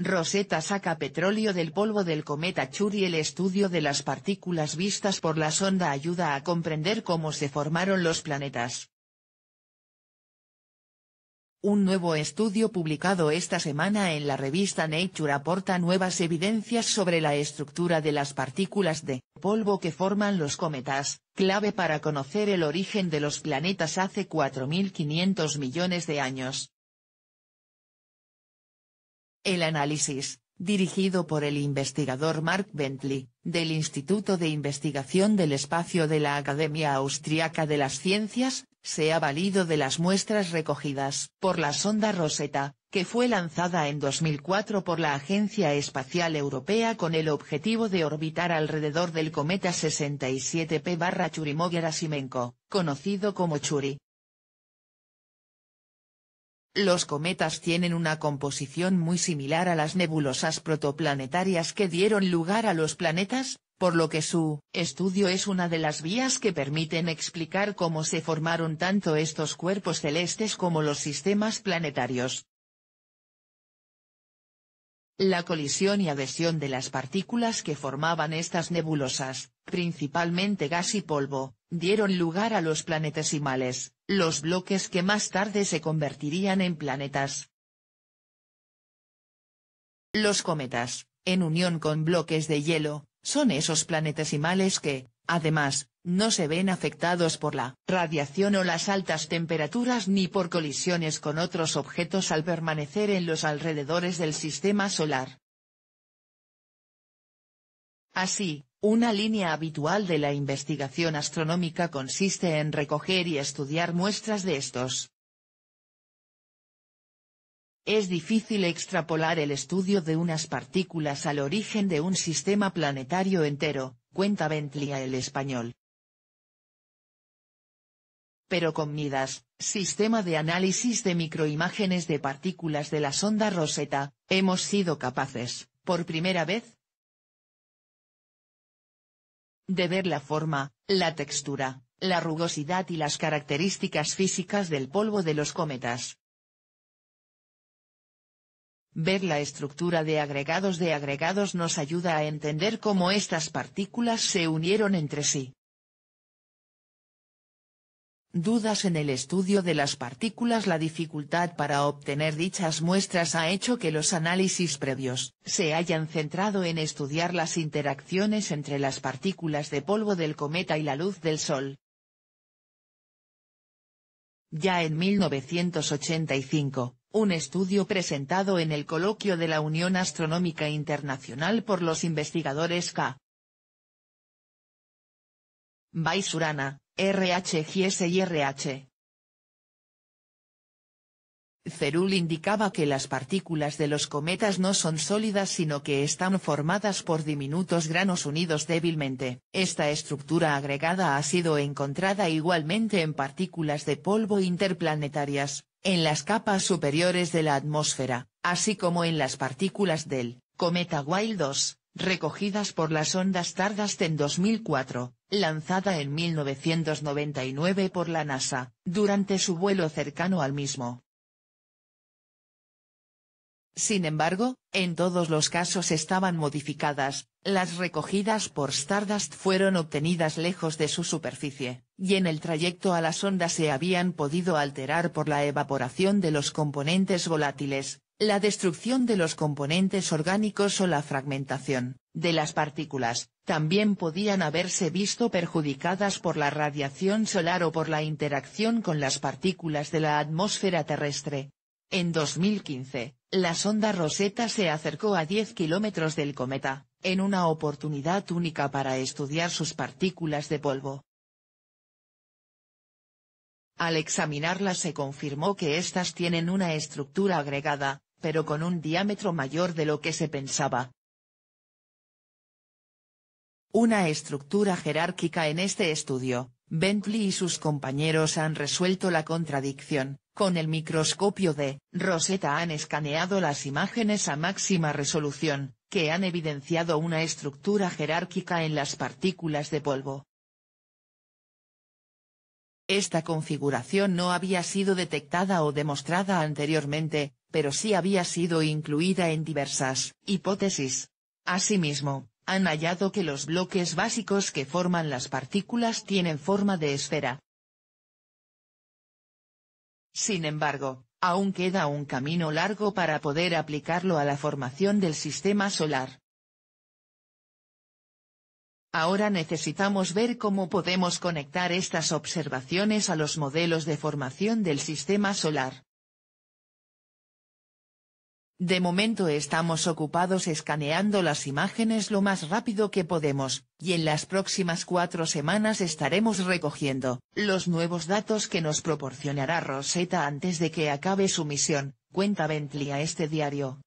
Rosetta saca petróleo del polvo del cometa Churi El estudio de las partículas vistas por la sonda ayuda a comprender cómo se formaron los planetas. Un nuevo estudio publicado esta semana en la revista Nature aporta nuevas evidencias sobre la estructura de las partículas de polvo que forman los cometas, clave para conocer el origen de los planetas hace 4.500 millones de años. El análisis, dirigido por el investigador Mark Bentley, del Instituto de Investigación del Espacio de la Academia Austriaca de las Ciencias, se ha valido de las muestras recogidas por la sonda Rosetta, que fue lanzada en 2004 por la Agencia Espacial Europea con el objetivo de orbitar alrededor del cometa 67 p Simenko, conocido como Churi, los cometas tienen una composición muy similar a las nebulosas protoplanetarias que dieron lugar a los planetas, por lo que su estudio es una de las vías que permiten explicar cómo se formaron tanto estos cuerpos celestes como los sistemas planetarios. La colisión y adhesión de las partículas que formaban estas nebulosas, principalmente gas y polvo, dieron lugar a los planetesimales, los bloques que más tarde se convertirían en planetas. Los cometas, en unión con bloques de hielo, son esos planetesimales que, además, no se ven afectados por la radiación o las altas temperaturas ni por colisiones con otros objetos al permanecer en los alrededores del sistema solar. Así, una línea habitual de la investigación astronómica consiste en recoger y estudiar muestras de estos. Es difícil extrapolar el estudio de unas partículas al origen de un sistema planetario entero, cuenta Bentley a El Español. Pero con MIDAS, Sistema de Análisis de Microimágenes de Partículas de la Sonda Rosetta, hemos sido capaces, por primera vez, de ver la forma, la textura, la rugosidad y las características físicas del polvo de los cometas. Ver la estructura de agregados de agregados nos ayuda a entender cómo estas partículas se unieron entre sí. Dudas en el estudio de las partículas La dificultad para obtener dichas muestras ha hecho que los análisis previos se hayan centrado en estudiar las interacciones entre las partículas de polvo del cometa y la luz del Sol. Ya en 1985, un estudio presentado en el coloquio de la Unión Astronómica Internacional por los investigadores K. Baisurana, RHGS y RH. Cerul indicaba que las partículas de los cometas no son sólidas sino que están formadas por diminutos granos unidos débilmente. Esta estructura agregada ha sido encontrada igualmente en partículas de polvo interplanetarias, en las capas superiores de la atmósfera, así como en las partículas del cometa Wild 2, recogidas por las ondas tardas en 2004, lanzada en 1999 por la NASA, durante su vuelo cercano al mismo. Sin embargo, en todos los casos estaban modificadas, las recogidas por Stardust fueron obtenidas lejos de su superficie, y en el trayecto a la sonda se habían podido alterar por la evaporación de los componentes volátiles, la destrucción de los componentes orgánicos o la fragmentación, de las partículas, también podían haberse visto perjudicadas por la radiación solar o por la interacción con las partículas de la atmósfera terrestre. En 2015, la sonda Rosetta se acercó a 10 kilómetros del cometa, en una oportunidad única para estudiar sus partículas de polvo. Al examinarlas se confirmó que éstas tienen una estructura agregada, pero con un diámetro mayor de lo que se pensaba, una estructura jerárquica en este estudio, Bentley y sus compañeros han resuelto la contradicción, con el microscopio de Rosetta han escaneado las imágenes a máxima resolución, que han evidenciado una estructura jerárquica en las partículas de polvo. Esta configuración no había sido detectada o demostrada anteriormente, pero sí había sido incluida en diversas hipótesis. Asimismo, han hallado que los bloques básicos que forman las partículas tienen forma de esfera. Sin embargo, aún queda un camino largo para poder aplicarlo a la formación del sistema solar. Ahora necesitamos ver cómo podemos conectar estas observaciones a los modelos de formación del sistema solar. De momento estamos ocupados escaneando las imágenes lo más rápido que podemos, y en las próximas cuatro semanas estaremos recogiendo los nuevos datos que nos proporcionará Rosetta antes de que acabe su misión, cuenta Bentley a este diario.